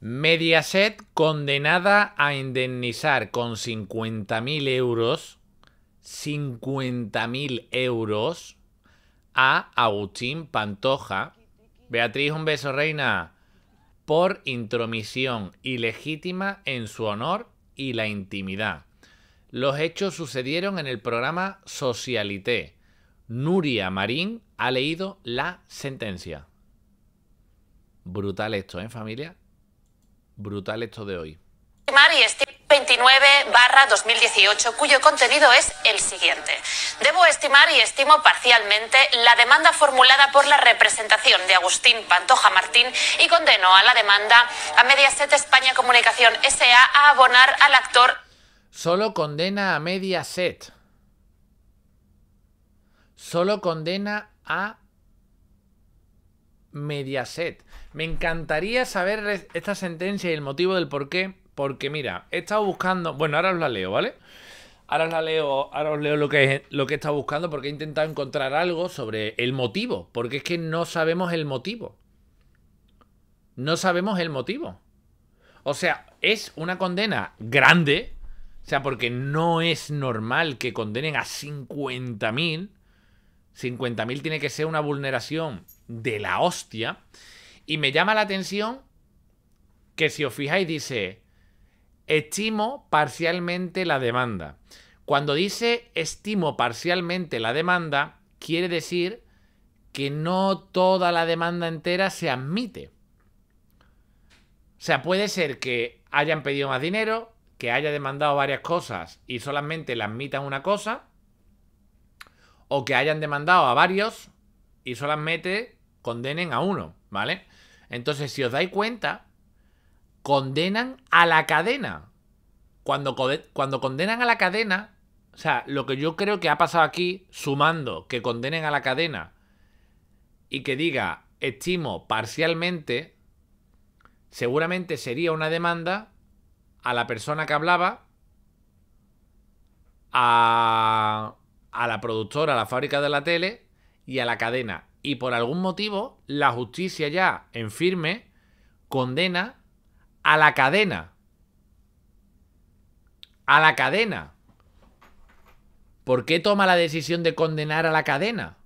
Mediaset condenada a indemnizar con 50.000 euros, 50.000 euros a Agustín Pantoja. Beatriz, un beso, reina. Por intromisión ilegítima en su honor y la intimidad. Los hechos sucedieron en el programa Socialité. Nuria Marín ha leído la sentencia. Brutal esto, ¿eh, familia? Brutal esto de hoy. Mari 29 barra 2018, cuyo contenido es el siguiente. Debo estimar y estimo parcialmente la demanda formulada por la representación de Agustín Pantoja Martín y condeno a la demanda a Mediaset España Comunicación SA a abonar al actor. Solo condena a Mediaset. Solo condena a Mediaset. Me encantaría saber esta sentencia y el motivo del por qué, porque mira, he estado buscando, bueno, ahora os la leo, ¿vale? Ahora os la leo, ahora os leo lo que, lo que he estado buscando porque he intentado encontrar algo sobre el motivo, porque es que no sabemos el motivo. No sabemos el motivo. O sea, es una condena grande, o sea, porque no es normal que condenen a 50.000. 50.000 tiene que ser una vulneración de la hostia. Y me llama la atención que si os fijáis dice, estimo parcialmente la demanda. Cuando dice estimo parcialmente la demanda, quiere decir que no toda la demanda entera se admite. O sea, puede ser que hayan pedido más dinero, que haya demandado varias cosas y solamente le admitan una cosa, o que hayan demandado a varios y solamente condenen a uno, ¿vale? Entonces, si os dais cuenta, condenan a la cadena. Cuando, cuando condenan a la cadena, o sea, lo que yo creo que ha pasado aquí, sumando que condenen a la cadena y que diga estimo parcialmente, seguramente sería una demanda a la persona que hablaba, a, a la productora, a la fábrica de la tele y a la cadena y por algún motivo la justicia ya en firme condena a la cadena. A la cadena. ¿Por qué toma la decisión de condenar a la cadena?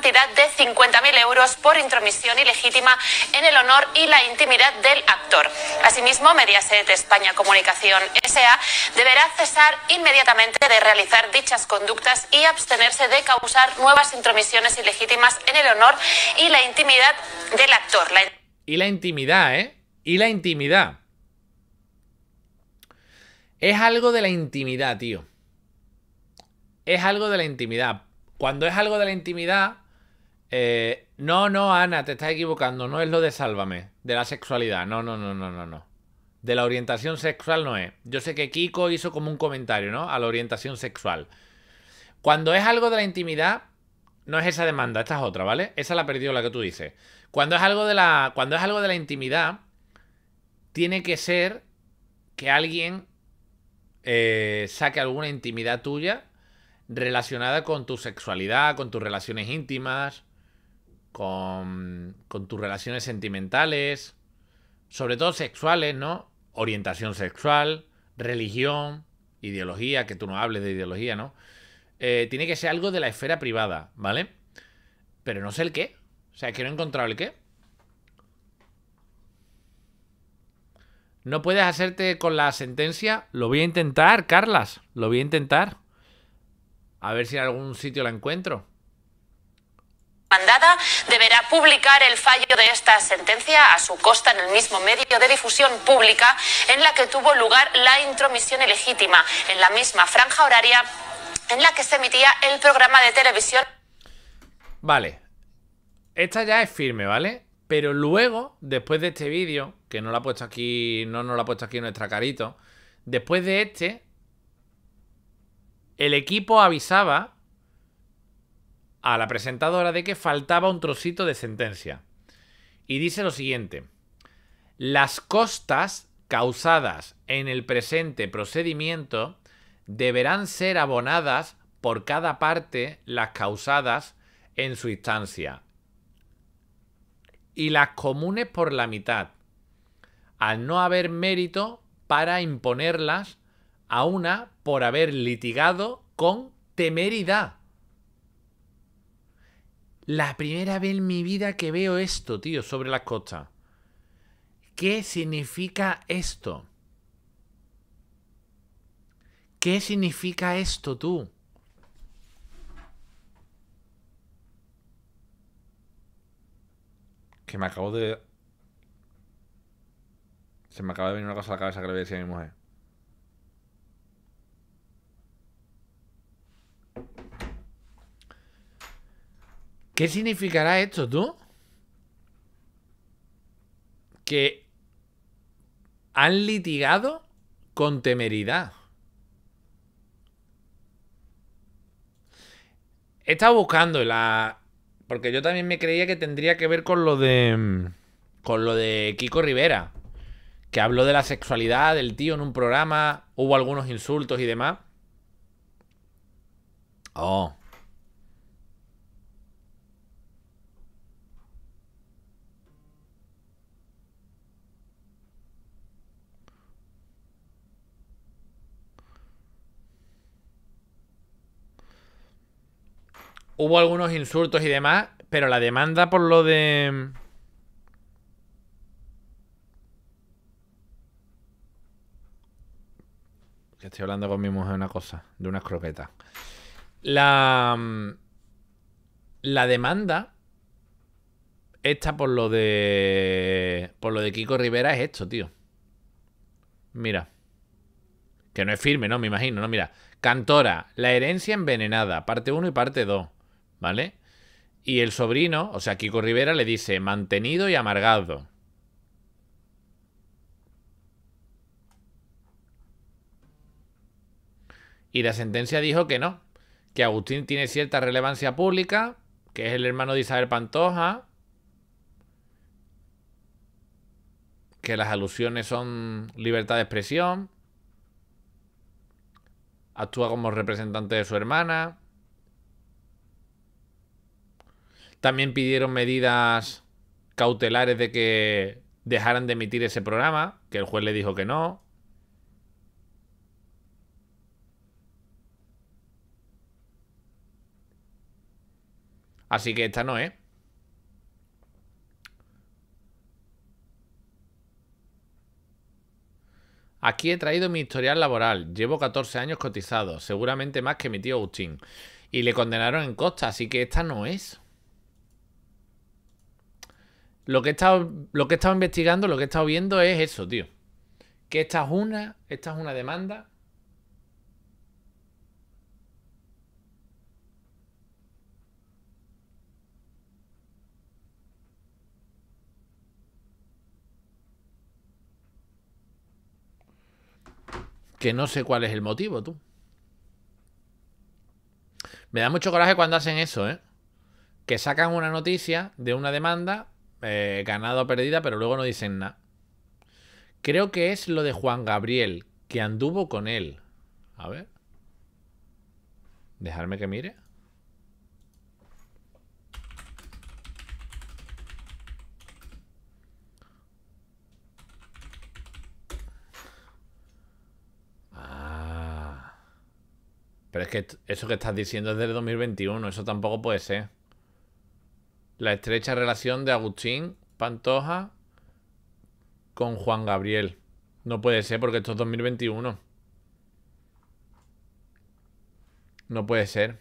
cantidad de 50.000 euros por intromisión ilegítima en el honor y la intimidad del actor. Asimismo, Mediaset España Comunicación SA deberá cesar inmediatamente de realizar dichas conductas y abstenerse de causar nuevas intromisiones ilegítimas en el honor y la intimidad del actor. Y la intimidad, ¿eh? Y la intimidad. Es algo de la intimidad, tío. Es algo de la intimidad. Cuando es algo de la intimidad, eh, no, no, Ana, te estás equivocando. No es lo de sálvame, de la sexualidad. No, no, no, no, no, no. De la orientación sexual no es. Yo sé que Kiko hizo como un comentario, ¿no? A la orientación sexual. Cuando es algo de la intimidad, no es esa demanda, esta es otra, ¿vale? Esa la perdió la que tú dices. Cuando es algo de la, cuando es algo de la intimidad, tiene que ser que alguien eh, saque alguna intimidad tuya relacionada con tu sexualidad, con tus relaciones íntimas, con, tus relaciones sentimentales, sobre todo sexuales, ¿no? Orientación sexual, religión, ideología, que tú no hables de ideología, ¿no? Eh, tiene que ser algo de la esfera privada, ¿vale? Pero no sé el qué. O sea, que no he encontrado el qué. No puedes hacerte con la sentencia. Lo voy a intentar, Carlas. Lo voy a intentar. A ver si en algún sitio la encuentro deberá publicar el fallo de esta sentencia a su costa en el mismo medio de difusión pública en la que tuvo lugar la intromisión ilegítima, en la misma franja horaria en la que se emitía el programa de televisión. Vale. Esta ya es firme, ¿vale? Pero luego, después de este vídeo, que no lo ha puesto aquí, no nos lo ha puesto aquí nuestra carito, después de este, el equipo avisaba a la presentadora de que faltaba un trocito de sentencia. Y dice lo siguiente. Las costas causadas en el presente procedimiento deberán ser abonadas por cada parte las causadas en su instancia y las comunes por la mitad, al no haber mérito para imponerlas a una por haber litigado con temeridad la primera vez en mi vida que veo esto, tío, sobre las costas. ¿Qué significa esto? ¿Qué significa esto tú? Que me acabo de... Se me acaba de venir una cosa a la cabeza que le voy a decir a mi mujer. ¿Qué significará esto tú? Que han litigado con temeridad. He estado buscando la. Porque yo también me creía que tendría que ver con lo de. Con lo de Kiko Rivera. Que habló de la sexualidad del tío en un programa. Hubo algunos insultos y demás. Oh. Hubo algunos insultos y demás, pero la demanda por lo de... Que estoy hablando con mi mujer de una cosa, de unas croquetas. La... La demanda esta por lo de... Por lo de Kiko Rivera es esto, tío. Mira. Que no es firme, ¿no? Me imagino, ¿no? Mira. Cantora, la herencia envenenada, parte 1 y parte 2. ¿vale? Y el sobrino, o sea, Kiko Rivera, le dice mantenido y amargado. Y la sentencia dijo que no, que Agustín tiene cierta relevancia pública, que es el hermano de Isabel Pantoja, que las alusiones son libertad de expresión, actúa como representante de su hermana, También pidieron medidas cautelares de que dejaran de emitir ese programa, que el juez le dijo que no. Así que esta no es. Aquí he traído mi historial laboral. Llevo 14 años cotizado, seguramente más que mi tío Agustín. Y le condenaron en costa, así que esta no es. Lo que, he estado, lo que investigando, lo que he estado viendo es eso, tío. Que esta es una, esta es una demanda. Que no sé cuál es el motivo, tú. Me da mucho coraje cuando hacen eso, ¿eh? Que sacan una noticia de una demanda eh, Ganado o perdida, pero luego no dicen nada. Creo que es lo de Juan Gabriel, que anduvo con él. A ver. Dejarme que mire. Ah. Pero es que eso que estás diciendo es del 2021, eso tampoco puede ser la estrecha relación de Agustín Pantoja con Juan Gabriel. No puede ser porque esto es 2021. No puede ser.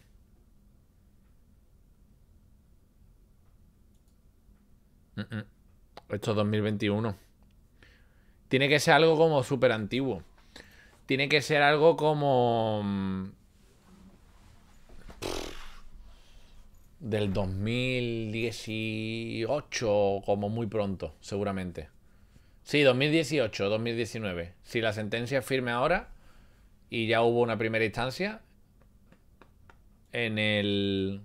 Esto es 2021. Tiene que ser algo como súper antiguo. Tiene que ser algo como... Mm, del 2018, como muy pronto, seguramente. Sí, 2018, 2019. Si la sentencia es firme ahora y ya hubo una primera instancia, en el...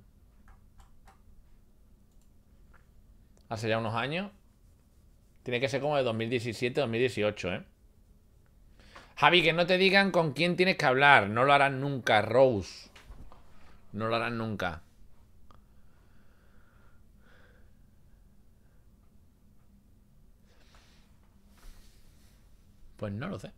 Hace ya unos años. Tiene que ser como de 2017, 2018, ¿eh? Javi, que no te digan con quién tienes que hablar. No lo harán nunca, Rose. No lo harán nunca. Pues no lo sé.